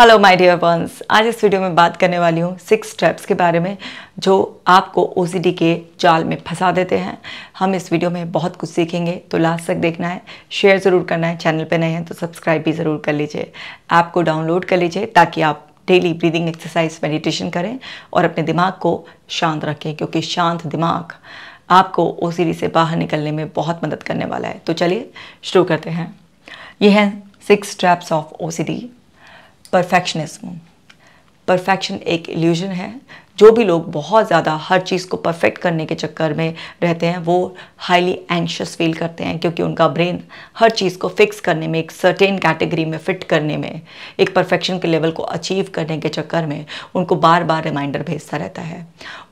Hello my dear ones आज इस video में बात करने वाली हूँ सिक्स स्टेप्स के बारे में जो आपको ओ के जाल में फंसा देते हैं हम इस वीडियो में बहुत कुछ सीखेंगे तो लास्ट तक देखना है शेयर ज़रूर करना है चैनल पे नए हैं तो सब्सक्राइब भी ज़रूर कर लीजिए ऐप को डाउनलोड कर लीजिए ताकि आप डेली ब्रीदिंग एक्सरसाइज मेडिटेशन करें और अपने दिमाग को शांत रखें क्योंकि शांत दिमाग आपको ओ से बाहर निकलने में बहुत मदद करने वाला है तो चलिए शुरू करते हैं ये हैं सिक्स स्टेप्स ऑफ ओ perfectionism. परफेक्शन एक इल्यूजन है जो भी लोग बहुत ज़्यादा हर चीज़ को परफेक्ट करने के चक्कर में रहते हैं वो हाईली एंशियस फील करते हैं क्योंकि उनका ब्रेन हर चीज़ को फिक्स करने में एक सर्टेन कैटेगरी में फिट करने में एक परफेक्शन के लेवल को अचीव करने के चक्कर में उनको बार बार रिमाइंडर भेजता रहता है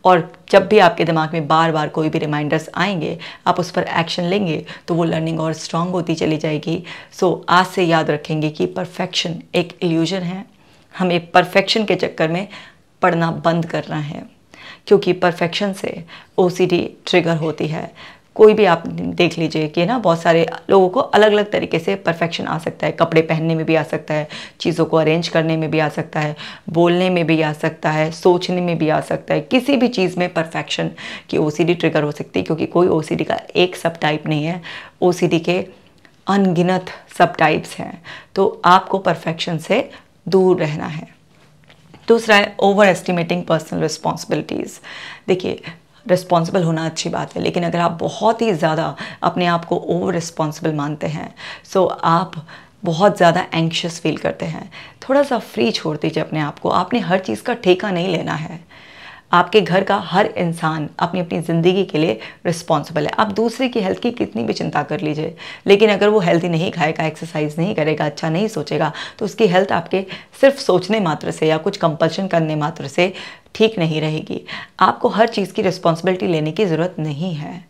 और जब भी आपके दिमाग में बार बार कोई भी रिमाइंडर्स आएंगे आप उस पर एक्शन लेंगे तो वो लर्निंग और स्ट्रांग होती चली जाएगी सो आज से याद रखेंगे कि परफेक्शन एक इल्यूजन है हमें परफेक्शन के चक्कर में पढ़ना बंद करना है क्योंकि परफेक्शन से ओ ट्रिगर होती है कोई भी आप देख लीजिए कि ना बहुत सारे लोगों को अलग अलग तरीके से परफेक्शन आ सकता है कपड़े पहनने में भी आ सकता है चीज़ों को अरेंज करने में भी आ सकता है बोलने में भी आ सकता है सोचने में भी आ सकता है किसी भी चीज़ में परफेक्शन की ओ ट्रिगर हो सकती है क्योंकि कोई ओ का एक सब टाइप नहीं है ओ के अनगिनत सब टाइप्स हैं तो आपको परफेक्शन से दूर रहना है दूसरा है ओवर एस्टिमेटिंग पर्सनल रिस्पॉन्सिबिलिटीज़ देखिए रिस्पॉन्सिबल होना अच्छी बात है लेकिन अगर आप बहुत ही ज़्यादा अपने आप को ओवर रिस्पॉन्सिबल मानते हैं सो so आप बहुत ज़्यादा एंक्शस फील करते हैं थोड़ा सा फ्री छोड़ दीजिए अपने आप को आपने हर चीज़ का ठेका नहीं लेना है आपके घर का हर इंसान अपनी अपनी ज़िंदगी के लिए रिस्पॉन्सिबल है आप दूसरे की हेल्थ की कितनी भी चिंता कर लीजिए लेकिन अगर वो हेल्थी नहीं खाएगा एक्सरसाइज नहीं करेगा अच्छा नहीं सोचेगा तो उसकी हेल्थ आपके सिर्फ सोचने मात्र से या कुछ कंपल्शन करने मात्र से ठीक नहीं रहेगी आपको हर चीज़ की रिस्पॉन्सिबिलिटी लेने की ज़रूरत नहीं है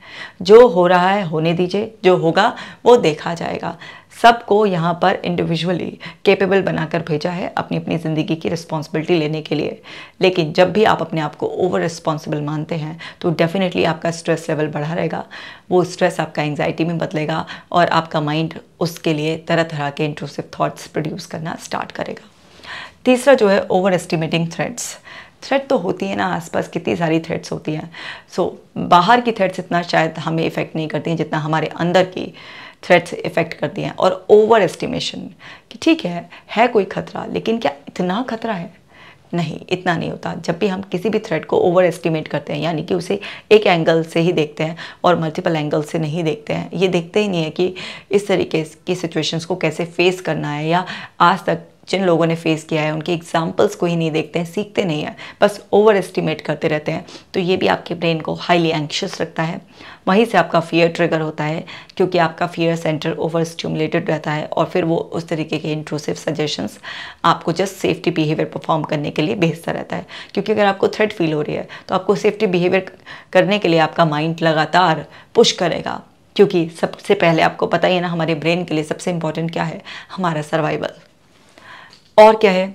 जो हो रहा है होने दीजिए जो होगा वो देखा जाएगा सबको यहाँ पर इंडिविजुअली केपेबल बनाकर भेजा है अपनी अपनी ज़िंदगी की रिस्पॉन्सिबिलिटी लेने के लिए लेकिन जब भी आप अपने आप को ओवर रिस्पॉन्सिबल मानते हैं तो डेफिनेटली आपका स्ट्रेस लेवल बढ़ा रहेगा वो स्ट्रेस आपका एंगजाइटी में बदलेगा और आपका माइंड उसके लिए तरह तरह के इंट्रोसिव थाट्स प्रोड्यूस करना स्टार्ट करेगा तीसरा जो है ओवर एस्टिमेटिंग थ्रेड्स थ्रेड तो होती है ना आसपास कितनी सारी थ्रेड्स होती हैं सो so, बाहर की थ्रेड्स इतना शायद हमें इफ़ेक्ट नहीं करती हैं जितना हमारे अंदर की थ्रेट्स इफेक्ट करती हैं और ओवर एस्टिमेशन कि ठीक है है कोई खतरा लेकिन क्या इतना खतरा है नहीं इतना नहीं होता जब भी हम किसी भी थ्रेड को ओवर एस्टिमेट करते हैं यानी कि उसे एक एंगल से ही देखते हैं और मल्टीपल एंगल से नहीं देखते हैं ये देखते ही नहीं है कि इस तरीके की सिचुएशंस को कैसे फेस करना है या आज तक जिन लोगों ने फेस किया है उनके एग्जाम्पल्स को ही नहीं देखते हैं सीखते नहीं हैं बस ओवर एस्टिमेट करते रहते हैं तो ये भी आपके ब्रेन को हाईली एंक्शस रखता है वहीं से आपका फियर ट्रिगर होता है क्योंकि आपका फियर सेंटर ओवर स्टिमुलेटेड रहता है और फिर वो उस तरीके के इंट्रोसिव सजेशंस आपको जस्ट सेफ्टी बिहेवियर परफॉर्म करने के लिए भेजता रहता है क्योंकि अगर आपको थ्रेड फील हो रही है तो आपको सेफ्टी बिहेवियर करने के लिए आपका माइंड लगातार पुश करेगा क्योंकि सबसे पहले आपको पता ही है ना हमारे ब्रेन के लिए सबसे इंपॉर्टेंट क्या है हमारा सर्वाइवल और क्या है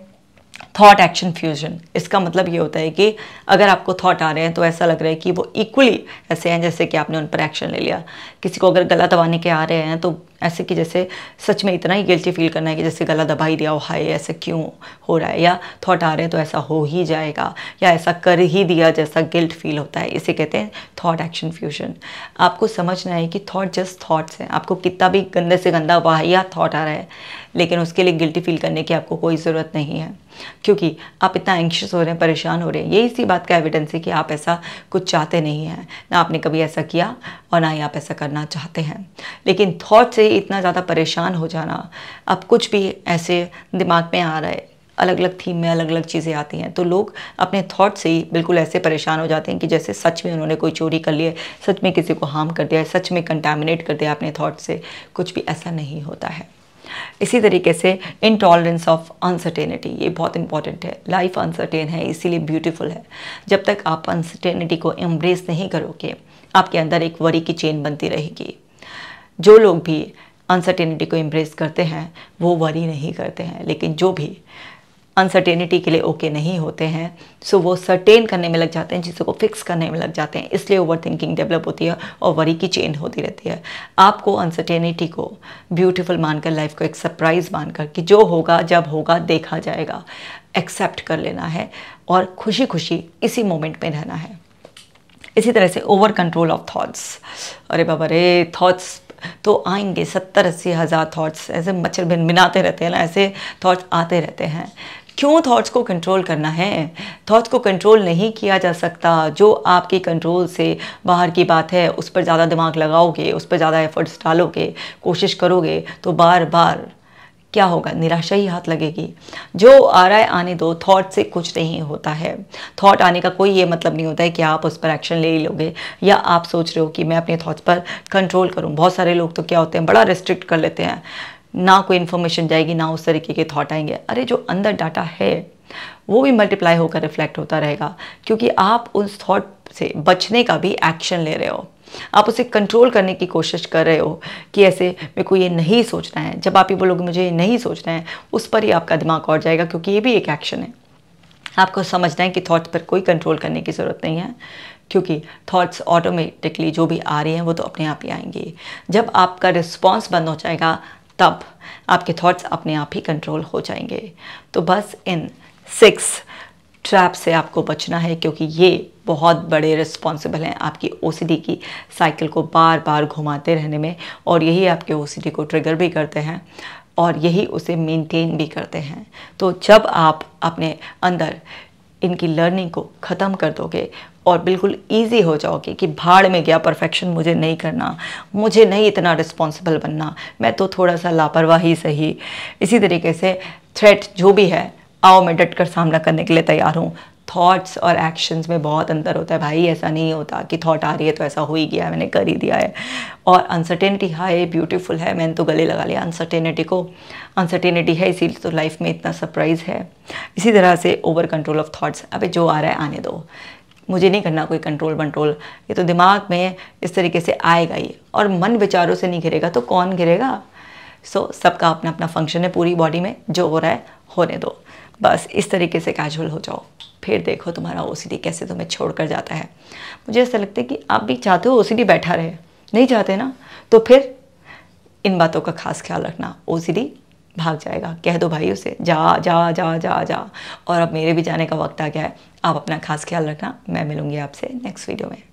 थॉट एक्शन फ्यूजन इसका मतलब ये होता है कि अगर आपको थॉट आ रहे हैं तो ऐसा लग रहा है कि वो इक्वली ऐसे हैं जैसे कि आपने उन पर एक्शन ले लिया किसी को अगर गला दबाने के आ रहे हैं तो ऐसे कि जैसे सच में इतना ही गिल्टी फील करना है कि जैसे गला दबाई दिया हो हाय ऐसे क्यों हो रहा है या थॉट आ रहे हैं तो ऐसा हो ही जाएगा या ऐसा कर ही दिया जैसा गिल्ट फील होता है इसे कहते हैं थॉट एक्शन फ्यूजन आपको समझना है कि थॉट जस्ट थॉट्स हैं आपको कितना भी गंदे से गंदा वाहिया थॉट आ रहा है लेकिन उसके लिए गिल्टी फील करने की आपको कोई ज़रूरत नहीं है क्योंकि आप इतना एंक्शस हो रहे हैं परेशान हो रहे हैं ये इसी बात का एविडेंस है कि आप ऐसा कुछ चाहते नहीं हैं ना आपने कभी ऐसा किया और ना ही आप ऐसा करना चाहते हैं लेकिन थॉट से इतना ज़्यादा परेशान हो जाना अब कुछ भी ऐसे दिमाग में आ रहा है अलग अलग थीम में अलग अलग चीज़ें आती हैं तो लोग अपने थॉट से ही बिल्कुल ऐसे परेशान हो जाते हैं कि जैसे सच में उन्होंने कोई चोरी कर ली है सच में किसी को हार्म कर दिया है सच में कंटेमिनेट कर दिया अपने थॉट से कुछ भी ऐसा नहीं होता है इसी तरीके से इनटॉलरेंस ऑफ अनसर्टेनिटी ये बहुत इंपॉर्टेंट है लाइफ अनसर्टेन है इसीलिए ब्यूटीफुल है जब तक आप अनसर्टेनिटी को एम्ब्रेस नहीं करोगे आपके अंदर एक वरी की चेन बनती रहेगी जो लोग भी अनसर्टेनिटी को एम्ब्रेस करते हैं वो वरी नहीं करते हैं लेकिन जो भी अनसर्टेनिटी के लिए ओके okay नहीं होते हैं सो so, वो सर्टेन करने में लग जाते हैं चीज़ों को फिक्स करने में लग जाते हैं इसलिए ओवर थिंकिंग डेवलप होती है और वरी की चेंज होती रहती है आपको अनसर्टेनिटी को ब्यूटीफुल मानकर लाइफ को एक सरप्राइज़ मानकर कि जो होगा जब होगा देखा जाएगा एक्सेप्ट कर लेना है और खुशी खुशी इसी मोमेंट में रहना है इसी तरह से ओवर कंट्रोल ऑफ थॉट्स अरे बाबा रे थॉट्स तो आएंगे सत्तर अस्सी हज़ार थाट्स ऐसे मच्छर भिन भिनाते रहते हैं ना ऐसे थाट्स आते रहते हैं क्यों थॉट्स को कंट्रोल करना है थॉट्स को कंट्रोल नहीं किया जा सकता जो आपके कंट्रोल से बाहर की बात है उस पर ज़्यादा दिमाग लगाओगे उस पर ज़्यादा एफर्ट्स डालोगे कोशिश करोगे तो बार बार क्या होगा निराशा ही हाथ लगेगी जो आ रहा है आने दो थॉट से कुछ नहीं होता है थॉट आने का कोई ये मतलब नहीं होता है कि आप उस पर एक्शन ले लोगे या आप सोच रहे हो कि मैं अपने थॉट्स पर कंट्रोल करूँ बहुत सारे लोग तो क्या होते हैं बड़ा रिस्ट्रिक्ट कर लेते हैं ना कोई इन्फॉर्मेशन जाएगी ना उस तरीके के थॉट आएंगे अरे जो अंदर डाटा है वो भी मल्टीप्लाई होकर रिफ्लेक्ट होता रहेगा क्योंकि आप उस थॉट से बचने का भी एक्शन ले रहे हो आप उसे कंट्रोल करने की कोशिश कर रहे हो कि ऐसे मेरे को ये नहीं सोचना है जब आप ये बोलोगे मुझे ये नहीं सोचना है उस पर ही आपका दिमाग और जाएगा क्योंकि ये भी एक एक्शन है आपको समझना है कि थॉट पर कोई कंट्रोल करने की ज़रूरत नहीं है क्योंकि थॉट्स ऑटोमेटिकली जो भी आ रही हैं वो तो अपने आप ही आएंगे जब आपका रिस्पॉन्स बंद हो जाएगा तब आपके थॉट्स अपने आप ही कंट्रोल हो जाएंगे तो बस इन सिक्स ट्रैप से आपको बचना है क्योंकि ये बहुत बड़े रिस्पॉन्सिबल हैं आपकी ओ की साइकिल को बार बार घुमाते रहने में और यही आपके ओ को ट्रिगर भी करते हैं और यही उसे मेंटेन भी करते हैं तो जब आप अपने अंदर इनकी लर्निंग को ख़त्म कर दोगे और बिल्कुल इजी हो जाओगे कि भाड़ में गया परफेक्शन मुझे नहीं करना मुझे नहीं इतना रिस्पॉन्सिबल बनना मैं तो थोड़ा सा लापरवाही सही इसी तरीके से थ्रेट जो भी है आओ मैं डट कर सामना करने के लिए तैयार हूँ थॉट्स और एक्शंस में बहुत अंतर होता है भाई ऐसा नहीं होता कि थॉट आ रही है तो ऐसा हो ही गया मैंने कर ही दिया है और अनसर्टेनिटी हाई ब्यूटीफुल है मैंने तो गले लगा लिया अनसर्टेनिटी को अनसर्टेनिटी है इसीलिए तो लाइफ में इतना सरप्राइज़ है इसी तरह से ओवर कंट्रोल ऑफ थाट्स अबे जो आ रहा है आने दो मुझे नहीं करना कोई कंट्रोल वंट्रोल ये तो दिमाग में इस तरीके से आएगा ही और मन विचारों से नहीं घिरेगा तो कौन घिरेगा सो so, सबका अपना अपना फंक्शन है पूरी बॉडी में जो हो रहा है होने दो बस इस तरीके से कैजुअल हो जाओ फिर देखो तुम्हारा ओ कैसे तुम्हें छोड़ कर जाता है मुझे ऐसा लगता है कि आप भी चाहते हो ओ बैठा रहे नहीं चाहते ना तो फिर इन बातों का खास ख्याल रखना ओ भाग जाएगा कह दो भाई उसे जा जा जा जा जा और अब मेरे भी जाने का वक्त आ गया है आप अपना खास ख्याल रखना मैं मिलूंगी आपसे नेक्स्ट वीडियो में